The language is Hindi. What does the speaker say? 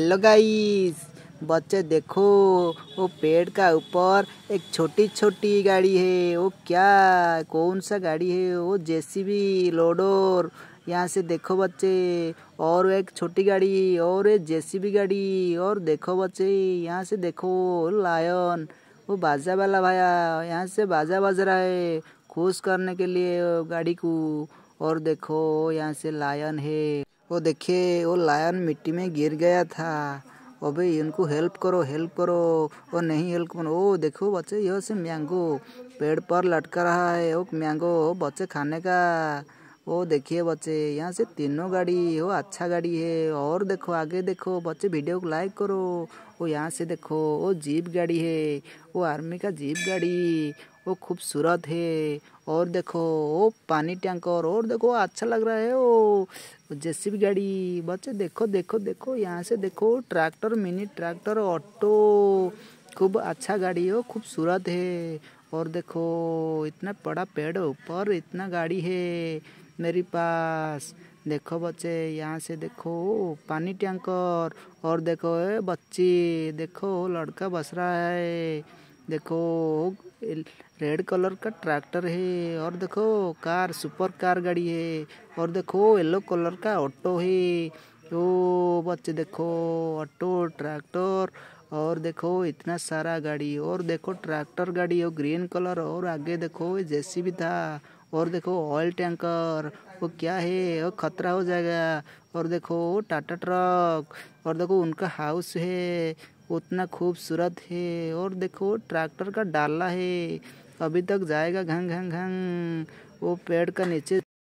हेलो गाइस बच्चे देखो वो पेड़ का ऊपर एक छोटी छोटी गाड़ी है वो क्या कौन सा गाड़ी है वो जेसीबी लोडोर यहाँ से देखो बच्चे और एक छोटी गाड़ी और एक जेसीबी गाड़ी और देखो बच्चे यहाँ से देखो लायन वो बाजा वाला भाया यहाँ से बाजा बज रहा है खुश करने के लिए गाड़ी को और देखो यहाँ से लायन है वो देखे वो लायन मिट्टी में गिर गया था ओ भाई इनको हेल्प करो हेल्प करो और नहीं हेल्प करो ओ देखो बच्चे यह से मैंगो पेड़ पर लटका रहा है वो मैंगो बच्चे खाने का वो देखिए बच्चे यहाँ से तीनों गाड़ी वो अच्छा गाड़ी है और देखो आगे देखो बच्चे वीडियो को लाइक करो वो यहाँ से देखो वो जीप गाड़ी है वो आर्मी का जीप गाड़ी वो खूबसूरत है और देखो वो पानी टैंकर और देखो अच्छा लग रहा है वो जेसीबी गाड़ी बच्चे देखो देखो देखो यहाँ से देखो ट्रैक्टर मिनी ट्रैक्टर ऑटो खूब अच्छा गाड़ी हो खूबसूरत है और देखो इतना बड़ा पेड़ ऊपर इतना गाड़ी है मेरे पास देखो बच्चे यहाँ से देखो पानी टैंकर और देखो ए बच्ची देखो लड़का बस रहा है देखो रेड कलर का ट्रैक्टर है और देखो कार सुपर कार गाड़ी है और देखो येलो कलर का ऑटो है ओ बच्चे देखो ऑटो ट्रैक्टर और देखो इतना सारा गाड़ी और देखो ट्रैक्टर गाड़ी और ग्रीन कलर और आगे देखो जेसीबी था और देखो ऑयल टैंकर वो क्या है वो खतरा हो जाएगा और देखो टाटा ट्रक और देखो उनका हाउस है उतना खूबसूरत है और देखो ट्रैक्टर का डाला है अभी तक जाएगा घंग घंग घंग वो पेड़ का नीचे